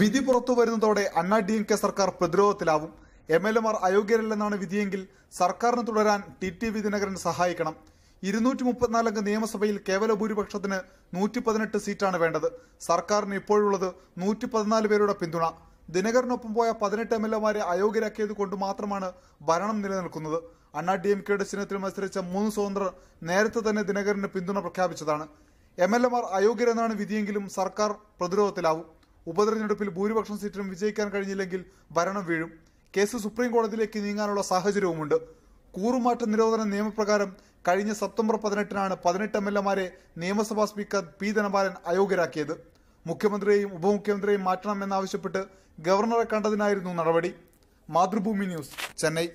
വിധി പുറത്തു വരുന്നതോടെ അണ്ണാ ഡി എം കെ സർക്കാർ പ്രതിരോധത്തിലാവും എം എൽ എമാർ അയോഗ്യരല്ലെന്നാണ് വിധിയെങ്കിൽ സർക്കാരിന് തുടരാൻ ടി ടി വി ദിനകരൻ സഹായിക്കണം ഇരുന്നൂറ്റി മുപ്പത്തിനാലംഗ നിയമസഭയിൽ കേവല ഭൂരിപക്ഷത്തിന് നൂറ്റി പതിനെട്ട് സീറ്റാണ് വേണ്ടത് സർക്കാരിന് ഇപ്പോഴുള്ളത് നൂറ്റി പതിനാല് പേരുടെ പിന്തുണ ദിനകരനൊപ്പം പോയ പതിനെട്ട് എം എൽ എമാരെ അയോഗ്യരാക്കിയത് കൊണ്ട് മാത്രമാണ് ഭരണം നിലനിൽക്കുന്നത് അണ്ണാ ഡി എം കെയുടെ ചിഹ്നത്തിൽ മത്സരിച്ച മൂന്ന് സ്വതന്ത്രർ നേരത്തെ തന്നെ ദിനകരന് പിന്തുണ പ്രഖ്യാപിച്ചതാണ് എം എൽ എമാർ അയോഗ്യരെന്നാണ് വിധിയെങ്കിലും സർക്കാർ പ്രതിരോധത്തിലാവും ഉപതെരഞ്ഞെടുപ്പിൽ ഭൂരിപക്ഷം സീറ്റിലും വിജയിക്കാൻ കഴിഞ്ഞില്ലെങ്കിൽ ഭരണം വീഴും കേസ് സുപ്രീം കോടതിയിലേക്ക് നീങ്ങാനുള്ള സാഹചര്യവുമുണ്ട് കൂറുമാറ്റ നിരോധന നിയമപ്രകാരം കഴിഞ്ഞ സെപ്റ്റംബർ പതിനെട്ടിനാണ് പതിനെട്ട് എം എൽ എമാരെ നിയമസഭാ സ്പീക്കർ പി ധനബാലൻ അയോഗ്യരാക്കിയത് മുഖ്യമന്ത്രിയെയും ഉപമുഖ്യമന്ത്രിയെയും മാറ്റണമെന്നാവശ്യപ്പെട്ട് ഗവർണറെ കണ്ടതിനായിരുന്നു നടപടി മാതൃഭൂമി ന്യൂസ് ചെന്നൈ